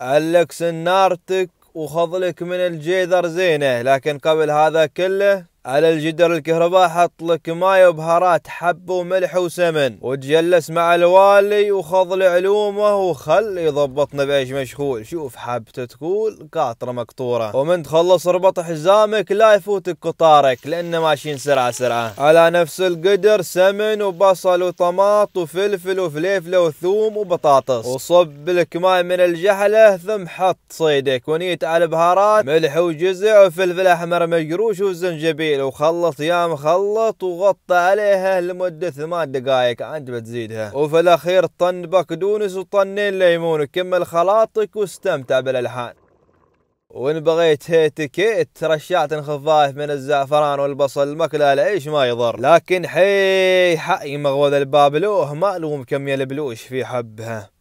علق سنارتك وخضلك من الجيذر زينه لكن قبل هذا كله على الجدر الكهرباء حط لك ماي وبهارات حب وملح وسمن وتجلس مع الوالي وخذ علومه وخل يضبطنا بعيش مشغول شوف حبته تقول قاطره مقطوره ومن تخلص ربط حزامك لا يفوتك قطارك لانه ماشيين سرعه سرعه على نفس القدر سمن وبصل وطماط وفلفل وفليفله وثوم وبطاطس وصب لك ماي من الجحله ثم حط صيدك ونيت على البهارات ملح وجزع وفلفل احمر مجروش وزنجبيل لو خلص يا مخلط وغطى عليها لمدة ثمان دقائق عند بتزيدها وفي الأخير طن بقدونس وطنين ليمون كمل خلاطك واستمتع بالألحان وإن بغيت هيتكيت رشعت خفايف من الزعفران والبصل المكلة العيش ما يضر لكن حي حقي مغوذ البابلوه ما لوم كم البلوش في حبها